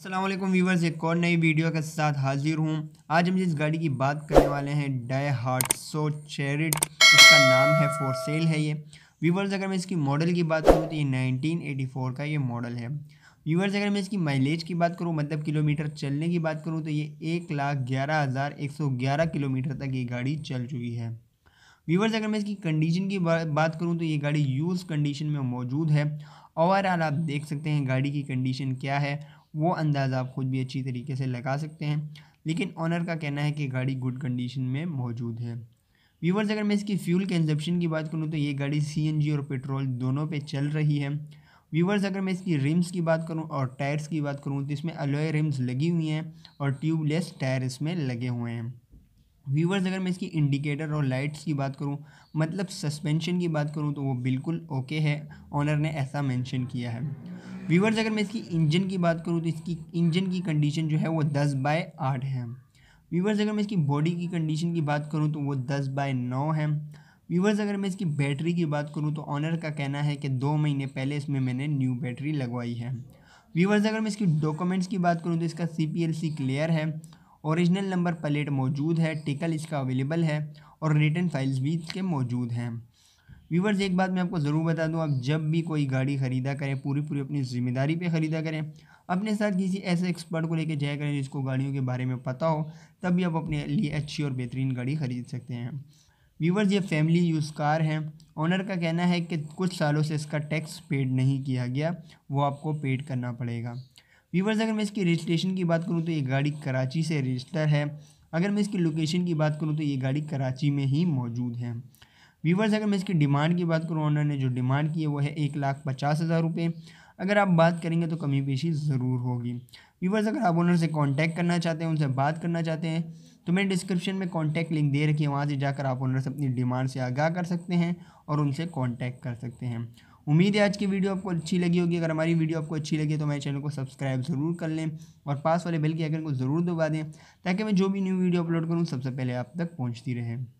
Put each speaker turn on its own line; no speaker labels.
Aslam viewers एक और नई वीडियो के साथ हाजिर हूँ आज हम जिस गाड़ी की बात करने वाले हैं डाई हार्ट सो चेरिड इसका नाम है फॉर सेल है ये व्यूवर्स अगर मैं इसकी मॉडल की बात करूँ तो ये 1984 का ये मॉडल है व्यूवर्स अगर मैं इसकी माइलेज की बात करूँ मतलब किलोमीटर चलने की बात करूँ तो ये एक लाख ग्यारह हज़ार एक सौ ग्यारह किलोमीटर तक ये गाड़ी चल चुकी है व्यूवर्स अगर मैं इसकी कंडीशन की बात करूँ तो ये गाड़ी यूज़ कंडीशन में मौजूद है ओवरऑल आप देख सकते हैं गाड़ी की कंडीशन क्या है वो अंदाज़ा आप ख़ुद भी अच्छी तरीके से लगा सकते हैं लेकिन ऑनर का कहना है कि गाड़ी गुड कंडीशन में मौजूद है व्यूवर्स अगर मैं इसकी फ्यूल कंजप्शन की बात करूँ तो ये गाड़ी सी और पेट्रोल दोनों पे चल रही है व्यूवर्स अगर मैं इसकी रिम्स की बात करूँ और टायर्स की बात करूँ तो इसमें अलोए रिम्स लगी हुई हैं और ट्यूबलेस टायर इसमें लगे हुए हैं व्यूवर्स अगर मैं इसकी इंडिकेटर और लाइट्स की बात करूं मतलब सस्पेंशन की बात करूं तो वो बिल्कुल ओके है ऑनर ने ऐसा मेंशन किया है व्यूवर्स अगर मैं इसकी इंजन की बात करूँ तो इसकी इंजन की कंडीशन जो है वो दस बाय आठ है व्यूवर्स अगर मैं इसकी बॉडी की कंडीशन की बात करूँ तो वो दस बाय नौ है व्यूवर्स अगर मैं इसकी बैटरी की बात करूँ तो ऑनर का कहना है कि दो महीने पहले इसमें मैंने न्यू बैटरी लगवाई है व्यूवर्स अगर मैं इसकी डॉक्यूमेंट्स की बात करूँ तो इसका C P L C clear है ओरिजिनल नंबर प्लेट मौजूद है टिकल इसका अवेलेबल है और रिटर्न फाइल्स भी इसके मौजूद हैं व्यूवर्स एक बात मैं आपको ज़रूर बता दूं आप जब भी कोई गाड़ी ख़रीदा करें पूरी पूरी अपनी ज़िम्मेदारी पे ख़रीदा करें अपने साथ किसी ऐसे एक्सपर्ट को लेके जाया करें जिसको गाड़ियों के बारे में पता हो तब भी आप अपने लिए अच्छी और बेहतरीन गाड़ी ख़रीद सकते हैं व्यूवर्स ये फैमिली यूज़ कार है ऑनर का कहना है कि कुछ सालों से इसका टैक्स पेड नहीं किया गया वो आपको पेड करना पड़ेगा व्यूवर्स अगर मैं इसकी रजिस्ट्रेशन की बात करूँ तो ये गाड़ी कराची से रजिस्टर है अगर मैं इसकी लोकेशन की बात करूँ तो ये गाड़ी कराची में ही मौजूद है व्यूवर्स अगर मैं इसकी डिमांड की बात करूँ ऑनर ने जो डिमांड की है वो है एक लाख पचास हज़ार रुपये अगर आप बात करेंगे तो कमी पेशी ज़रूर होगी व्यूवर्स अगर आप ऑनर से कांटेक्ट करना चाहते हैं उनसे बात करना चाहते हैं तो मैंने डिस्क्रिप्शन में कांटेक्ट लिंक दे रखी है वहाँ से जाकर आप ऑनर से अपनी डिमांड से आगाह कर सकते हैं और उनसे कॉन्टैक्ट कर सकते हैं उम्मीद है आज की वीडियो आपको अच्छी लगी होगी अगर हमारी वीडियो आपको अच्छी लगी तो मेरे चैनल को सब्सक्राइब ज़रूर कर लें और पास वाले बेल के आइकन को ज़रूर दबा दें ताकि मैं जो भी न्यू वीडियो अपलोड करूँ सबसे पहले आप तक पहुँचती रहे